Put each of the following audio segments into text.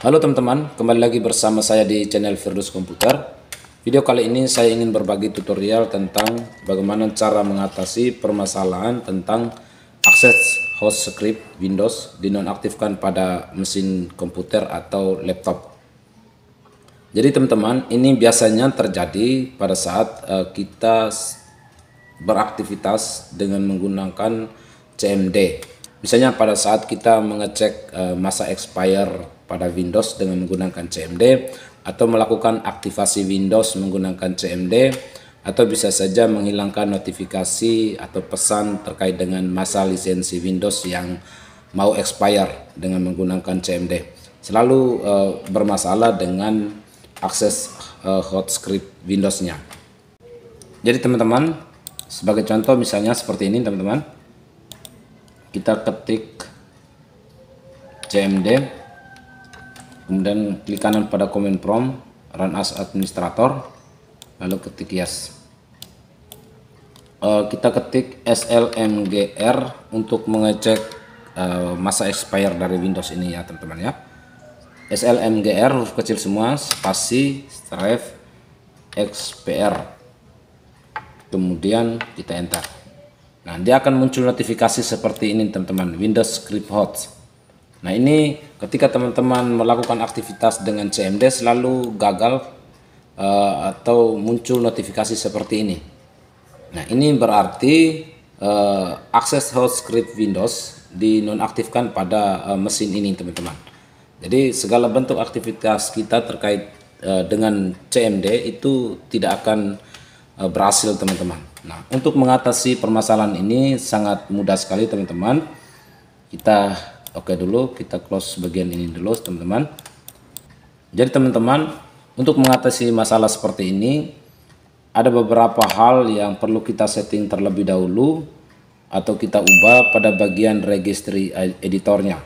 Halo teman-teman, kembali lagi bersama saya di channel Virus Komputer. Video kali ini saya ingin berbagi tutorial tentang bagaimana cara mengatasi permasalahan tentang akses host script Windows dinonaktifkan pada mesin komputer atau laptop. Jadi teman-teman, ini biasanya terjadi pada saat uh, kita beraktivitas dengan menggunakan CMD. Misalnya pada saat kita mengecek uh, masa expire pada Windows dengan menggunakan CMD atau melakukan aktivasi Windows menggunakan CMD atau bisa saja menghilangkan notifikasi atau pesan terkait dengan masa lisensi Windows yang mau expire dengan menggunakan CMD. Selalu uh, bermasalah dengan akses uh, eh, hot script Windows-nya. Jadi teman-teman, sebagai contoh misalnya seperti ini teman-teman. Kita ketik CMD kemudian klik kanan pada command prompt run as administrator lalu ketik yes uh, kita ketik slmgr untuk mengecek uh, masa expire dari Windows ini ya teman-teman ya slmgr huruf kecil semua spasi strive xpr kemudian kita enter nah dia akan muncul notifikasi seperti ini teman-teman Windows script hot Nah ini ketika teman-teman melakukan aktivitas dengan CMD selalu gagal uh, atau muncul notifikasi seperti ini. Nah ini berarti uh, akses host script Windows dinonaktifkan pada uh, mesin ini teman-teman. Jadi segala bentuk aktivitas kita terkait uh, dengan CMD itu tidak akan uh, berhasil teman-teman. Nah untuk mengatasi permasalahan ini sangat mudah sekali teman-teman. Kita Oke dulu kita close bagian ini dulu teman-teman. Jadi teman-teman untuk mengatasi masalah seperti ini ada beberapa hal yang perlu kita setting terlebih dahulu atau kita ubah pada bagian registry editornya.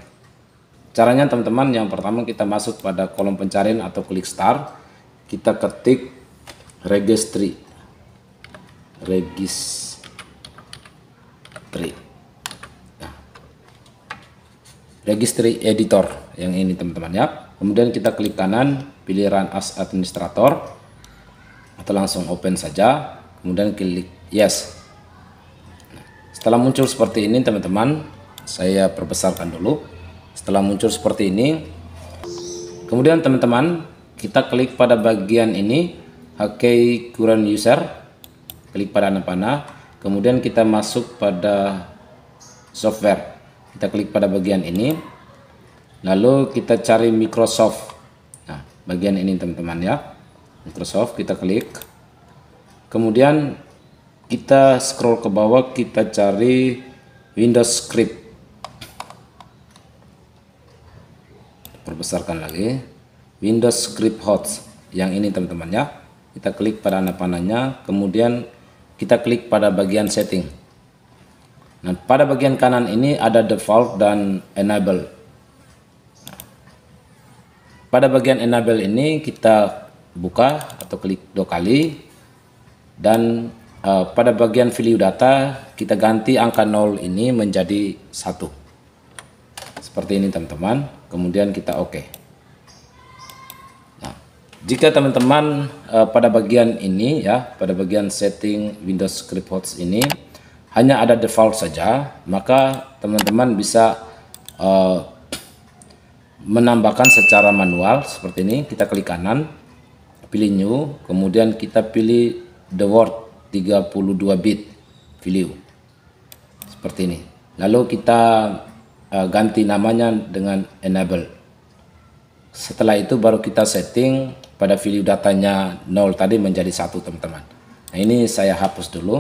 Caranya teman-teman yang pertama kita masuk pada kolom pencarian atau klik start. Kita ketik registry. Registry registry editor yang ini teman-teman ya. Kemudian kita klik kanan, pilih run as administrator atau langsung open saja. Kemudian klik yes. Setelah muncul seperti ini teman-teman, saya perbesarkan dulu. Setelah muncul seperti ini, kemudian teman-teman kita klik pada bagian ini, HK current user, klik pada anak panah, kemudian kita masuk pada software kita klik pada bagian ini lalu kita cari Microsoft nah bagian ini teman-teman ya Microsoft kita klik kemudian kita scroll ke bawah kita cari Windows script perbesarkan lagi Windows script hot yang ini teman-teman ya kita klik pada panahnya kemudian kita klik pada bagian setting Nah, pada bagian kanan ini ada default dan enable. Pada bagian enable ini kita buka atau klik dua kali dan uh, pada bagian value data kita ganti angka 0 ini menjadi satu seperti ini teman-teman kemudian kita oke okay. nah, jika teman-teman uh, pada bagian ini ya pada bagian setting Windows script host ini hanya ada default saja, maka teman-teman bisa uh, menambahkan secara manual seperti ini. Kita klik kanan, pilih new, kemudian kita pilih the word 32 bit value. Seperti ini. Lalu kita uh, ganti namanya dengan enable. Setelah itu baru kita setting pada video datanya 0 tadi menjadi satu teman-teman. Nah, ini saya hapus dulu.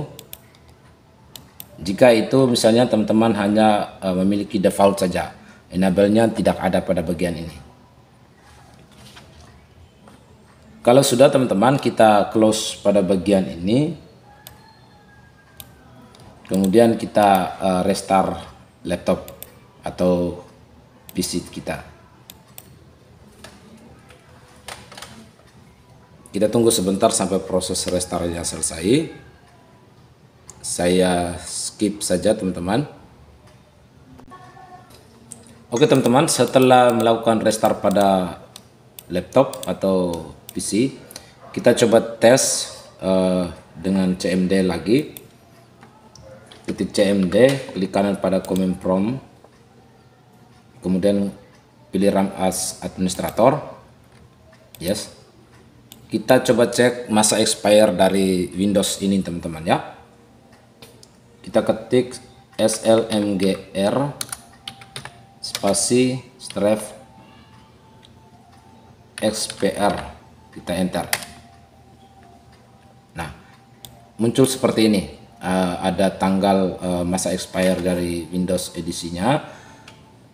Jika itu misalnya teman-teman hanya eh, memiliki default saja, enable-nya tidak ada pada bagian ini. Kalau sudah teman-teman kita close pada bagian ini, kemudian kita eh, restart laptop atau PC kita. Kita tunggu sebentar sampai proses restartnya selesai. Saya skip saja teman-teman Oke teman-teman setelah melakukan restart pada laptop atau PC kita coba tes uh, dengan CMD lagi titik CMD klik kanan pada command prompt kemudian pilih RAM as administrator yes kita coba cek masa expire dari Windows ini teman-teman ya kita ketik slmgr spasi stref xpr kita enter nah muncul seperti ini uh, ada tanggal uh, masa expire dari Windows edisinya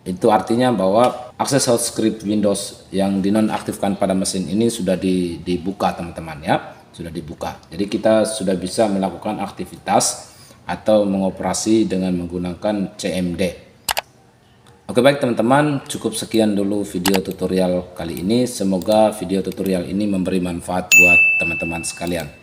itu artinya bahwa akses hot script Windows yang dinonaktifkan pada mesin ini sudah di, dibuka teman-teman ya sudah dibuka jadi kita sudah bisa melakukan aktivitas atau mengoperasi dengan menggunakan CMD. Oke baik teman-teman, cukup sekian dulu video tutorial kali ini. Semoga video tutorial ini memberi manfaat buat teman-teman sekalian.